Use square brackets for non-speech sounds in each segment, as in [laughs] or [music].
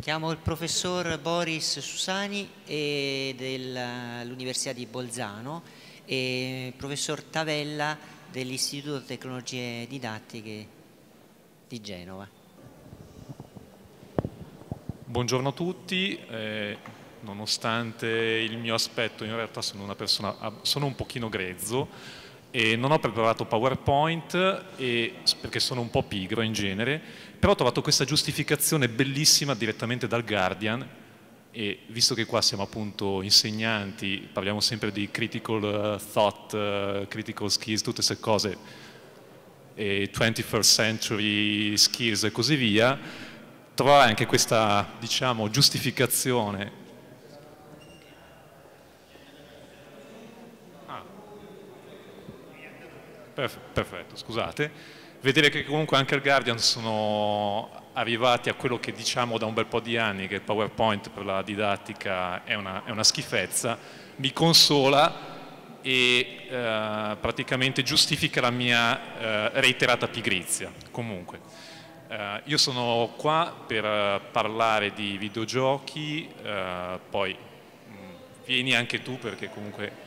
Chiamo il professor Boris Susani dell'Università di Bolzano e il professor Tavella dell'Istituto Tecnologie Didattiche di Genova. Buongiorno a tutti, eh, nonostante il mio aspetto in realtà sono una persona, ah, sono un pochino grezzo, e non ho preparato PowerPoint e, perché sono un po' pigro in genere, però ho trovato questa giustificazione bellissima direttamente dal Guardian e visto che qua siamo appunto insegnanti, parliamo sempre di critical eh, thought, eh, critical skills, tutte queste cose, 21st century skills e così via, trovare anche questa diciamo, giustificazione perfetto, scusate, vedere che comunque anche il Guardian sono arrivati a quello che diciamo da un bel po' di anni, che il PowerPoint per la didattica è una, è una schifezza, mi consola e eh, praticamente giustifica la mia eh, reiterata pigrizia, comunque. Eh, io sono qua per parlare di videogiochi, eh, poi mh, mm, vieni anche tu perché comunque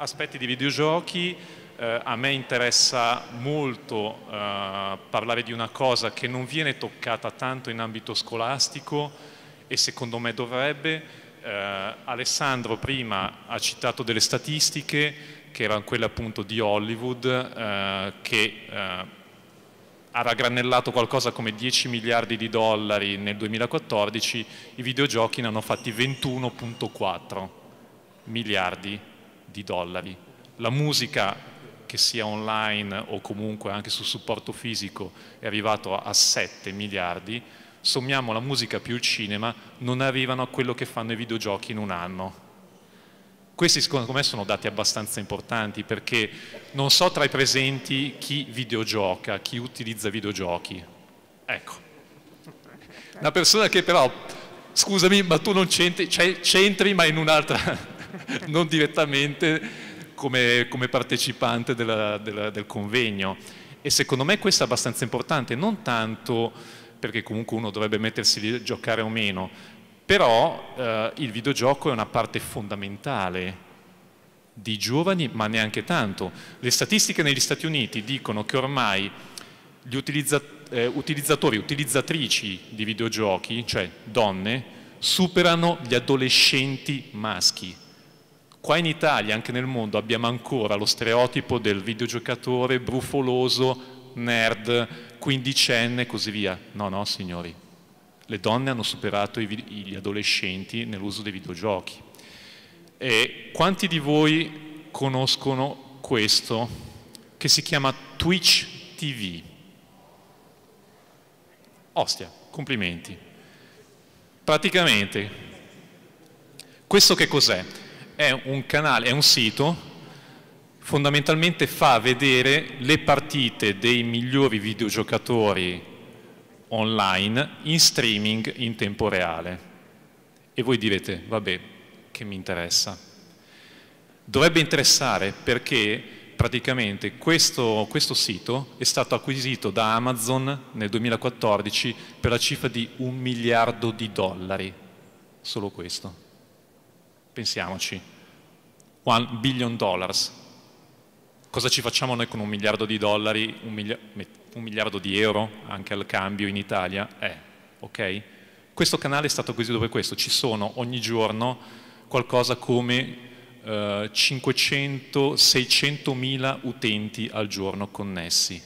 aspetti di videogiochi, eh, a me interessa molto eh, parlare di una cosa che non viene toccata tanto in ambito scolastico e secondo me dovrebbe. Eh, Alessandro prima ha citato delle statistiche che erano quelle appunto di Hollywood eh, che eh, ha raggranellato qualcosa come 10 miliardi di dollari nel 2014, i videogiochi ne hanno fatti 21.4 miliardi di dollari. La musica, che sia online o comunque anche su supporto fisico, è arrivato a 7 miliardi, sommiamo la musica più il cinema, non arrivano a quello che fanno i videogiochi in un anno. Questi secondo me sono dati abbastanza importanti perché non so tra i presenti chi videogioca, chi utilizza videogiochi. Ecco. Una persona che però, scusami, ma tu non c'entri, c'entri ma in un'altra [laughs] non direttamente come, come partecipante della, della, del convegno. E secondo me questo è abbastanza importante, non tanto perché comunque uno dovrebbe mettersi lì a giocare o meno, però eh, il videogioco è una parte fondamentale di giovani, ma neanche tanto. Le statistiche negli Stati Uniti dicono che ormai gli utilizzatori eh, utilizzatori, utilizzatrici di videogiochi, cioè donne, superano gli adolescenti maschi qua in Italia, anche nel mondo, abbiamo ancora lo stereotipo del videogiocatore brufoloso, nerd, quindicenne e così via. No, no, signori. Le donne hanno superato gli adolescenti nell'uso dei videogiochi. E quanti di voi conoscono questo, che si chiama Twitch TV? Ostia, complimenti. Praticamente, questo che cos'è? è un canale, è un sito fondamentalmente fa vedere le partite dei migliori videogiocatori online in streaming in tempo reale. E voi direte, vabbè, che mi interessa. Dovrebbe interessare perché praticamente questo, questo sito è stato acquisito da Amazon nel 2014 per la cifra di un miliardo di dollari, solo questo. Pensiamoci, one billion dollars. Cosa ci facciamo noi con un miliardo di dollari, un, mili un miliardo di euro anche al cambio in Italia? Eh, ok? Questo canale è stato così dove questo, ci sono ogni giorno qualcosa come Uh, 500-600 mila utenti al giorno connessi.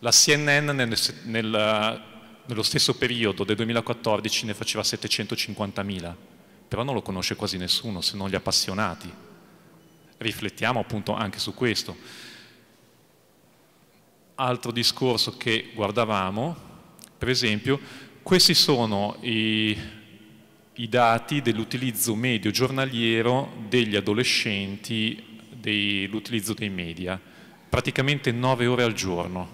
La CNN nel, nel, nello stesso periodo del 2014 ne faceva 750 mila però non lo conosce quasi nessuno se non gli appassionati. Riflettiamo appunto anche su questo. Altro discorso che guardavamo, per esempio, questi sono i, i dati dell'utilizzo medio giornaliero degli adolescenti, dell'utilizzo dei media, praticamente 9 ore al giorno,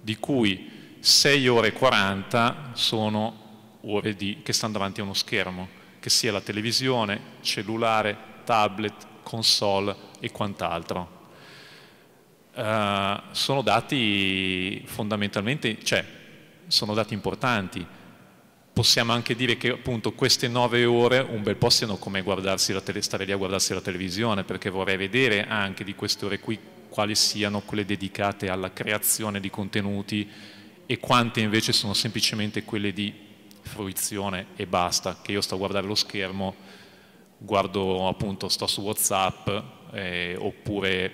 di cui 6 ore e 40 sono ore di, che stanno davanti a uno schermo che sia la televisione, cellulare, tablet, console e quant'altro. Uh, sono dati fondamentalmente, cioè, sono dati importanti. Possiamo anche dire che appunto queste nove ore un bel po' siano come guardarsi la tele, stare lì a guardarsi la televisione, perché vorrei vedere anche di queste ore qui quali siano quelle dedicate alla creazione di contenuti e quante invece sono semplicemente quelle di fruizione e basta, che io sto a guardare lo schermo, guardo appunto, sto su Whatsapp eh, oppure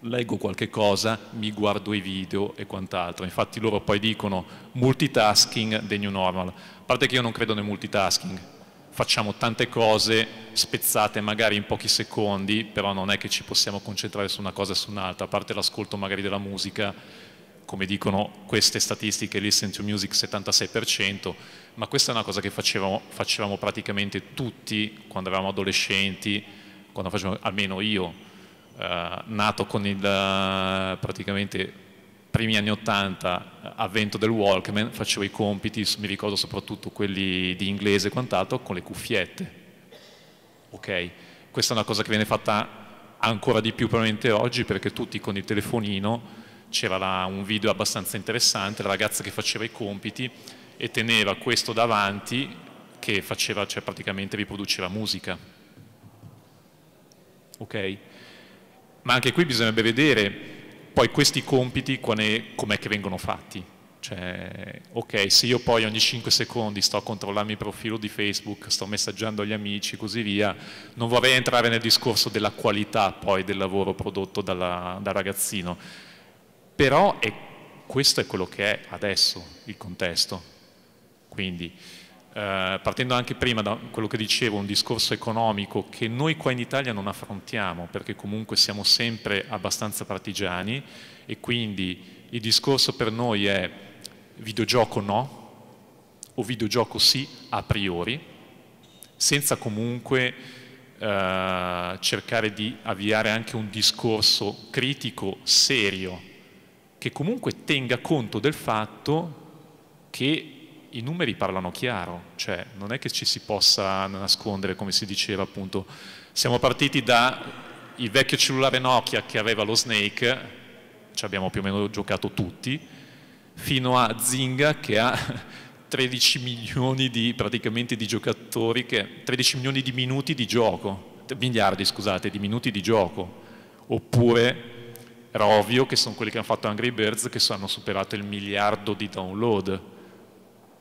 leggo qualche cosa, mi guardo i video e quant'altro. Infatti loro poi dicono multitasking the new normal. A parte che io non credo nel multitasking, facciamo tante cose spezzate magari in pochi secondi, però non è che ci possiamo concentrare su una cosa e su un'altra, a parte l'ascolto magari della musica, come dicono queste statistiche, listen to music 76%, ma questa è una cosa che facevamo, facevamo praticamente tutti quando eravamo adolescenti, quando facevamo, almeno io, eh, nato con il eh, praticamente primi anni 80, eh, avvento del Walkman, facevo i compiti, mi ricordo soprattutto quelli di inglese e quant'altro, con le cuffiette. Ok? Questa è una cosa che viene fatta ancora di più probabilmente oggi perché tutti con il telefonino c'era un video abbastanza interessante, la ragazza che faceva i compiti e teneva questo davanti che faceva, cioè praticamente riproduceva musica. Ok? Ma anche qui bisognerebbe vedere poi questi compiti com'è che vengono fatti. Cioè, ok, se io poi ogni 5 secondi sto a controllarmi il profilo di Facebook, sto messaggiando agli amici e così via, non vorrei entrare nel discorso della qualità poi del lavoro prodotto dalla, dal ragazzino però è, questo è quello che è adesso il contesto. Quindi, eh, partendo anche prima da quello che dicevo, un discorso economico che noi qua in Italia non affrontiamo, perché comunque siamo sempre abbastanza partigiani e quindi il discorso per noi è videogioco no o videogioco sì a priori, senza comunque eh, cercare di avviare anche un discorso critico, serio che comunque tenga conto del fatto che i numeri parlano chiaro, cioè non è che ci si possa nascondere, come si diceva appunto, siamo partiti dal vecchio cellulare Nokia che aveva lo Snake, ci abbiamo più o meno giocato tutti, fino a Zynga che ha 13 [laughs] milioni di, di giocatori, che, 13 milioni di minuti di gioco, miliardi scusate, di minuti di gioco, oppure era ovvio che sono quelli che hanno fatto Angry Birds che hanno superato il miliardo di download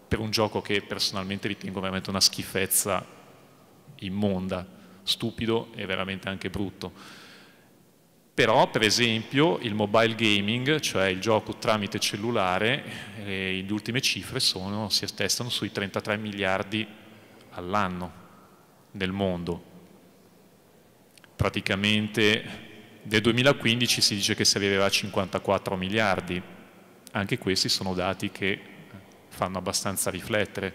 per un gioco che personalmente ritengo veramente una schifezza immonda, stupido e veramente anche brutto. Però per esempio il mobile gaming, cioè il gioco tramite cellulare, eh, le ultime cifre sono, si attestano sui 33 miliardi all'anno nel mondo. Praticamente nel 2015 si dice che si arriverà a 54 miliardi, anche questi sono dati che fanno abbastanza riflettere,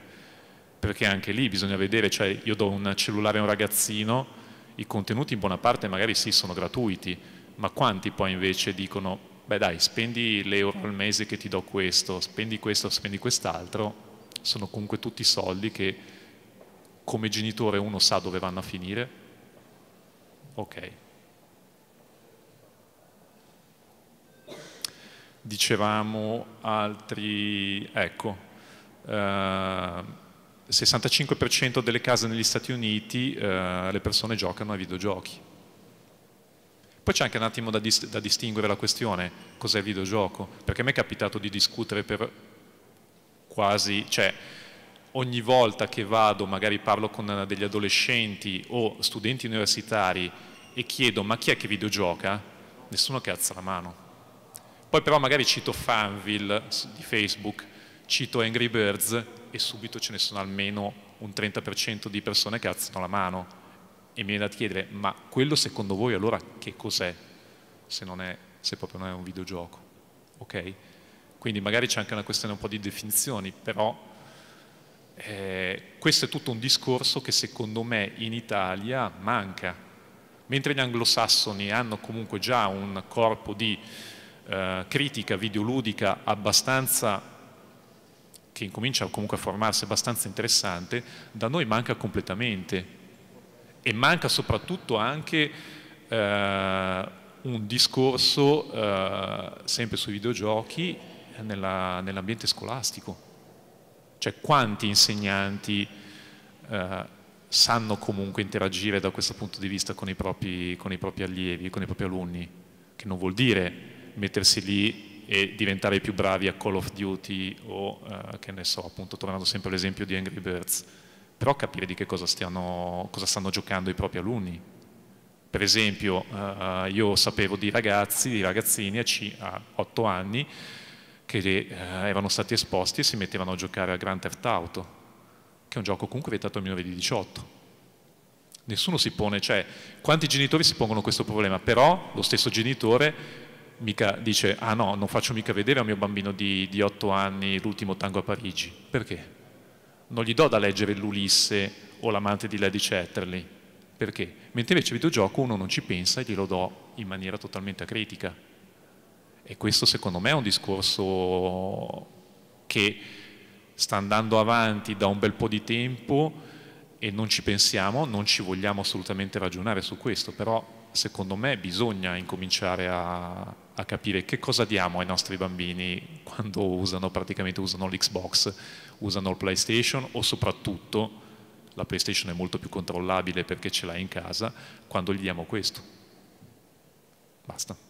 perché anche lì bisogna vedere, cioè io do un cellulare a un ragazzino, i contenuti in buona parte magari sì sono gratuiti, ma quanti poi invece dicono, beh dai, spendi l'euro al mese che ti do questo, spendi questo, spendi quest'altro, sono comunque tutti soldi che come genitore uno sa dove vanno a finire. Ok. dicevamo altri, ecco, eh, 65% delle case negli Stati Uniti eh, le persone giocano a videogiochi. Poi c'è anche un attimo da, dis da distinguere la questione, cos'è il videogioco, perché a me è capitato di discutere per quasi, cioè ogni volta che vado, magari parlo con degli adolescenti o studenti universitari e chiedo ma chi è che videogioca? Nessuno che alza la mano poi però magari cito Fanville di Facebook, cito Angry Birds e subito ce ne sono almeno un 30% di persone che alzano la mano e mi viene da chiedere ma quello secondo voi allora che cos'è se, non è, se proprio non è un videogioco? Ok? Quindi magari c'è anche una questione un po' di definizioni, però eh, questo è tutto un discorso che secondo me in Italia manca. Mentre gli anglosassoni hanno comunque già un corpo di eh, critica videoludica abbastanza che incomincia comunque a formarsi abbastanza interessante, da noi manca completamente e manca soprattutto anche eh, un discorso eh, sempre sui videogiochi nell'ambiente scolastico. Cioè quanti insegnanti eh, sanno comunque interagire da questo punto di vista con i, propri, con i propri allievi, con i propri alunni, che non vuol dire mettersi lì e diventare più bravi a Call of Duty o eh, che ne so, appunto tornando sempre all'esempio di Angry Birds, però capire di che cosa, stiano, cosa stanno giocando i propri alunni. Per esempio eh, io sapevo di ragazzi, di ragazzini a, 8 anni che eh, erano stati esposti e si mettevano a giocare a Grand Theft Auto, che è un gioco comunque vietato al minori di 18. Nessuno si pone, cioè quanti genitori si pongono questo problema, però lo stesso genitore mica dice ah no, non faccio mica vedere a mio bambino di, di 8 anni l'ultimo tango a Parigi. Perché? Non gli do da leggere l'Ulisse o l'amante di Lady Chatterley. Perché? Mentre invece il videogioco uno non ci pensa e glielo do in maniera totalmente acritica. E questo secondo me è un discorso che sta andando avanti da un bel po' di tempo e non ci pensiamo, non ci vogliamo assolutamente ragionare su questo, però secondo me bisogna incominciare a, a capire che cosa diamo ai nostri bambini quando usano, praticamente usano l'Xbox, usano il PlayStation o soprattutto, la PlayStation è molto più controllabile perché ce l'hai in casa, quando gli diamo questo. Basta.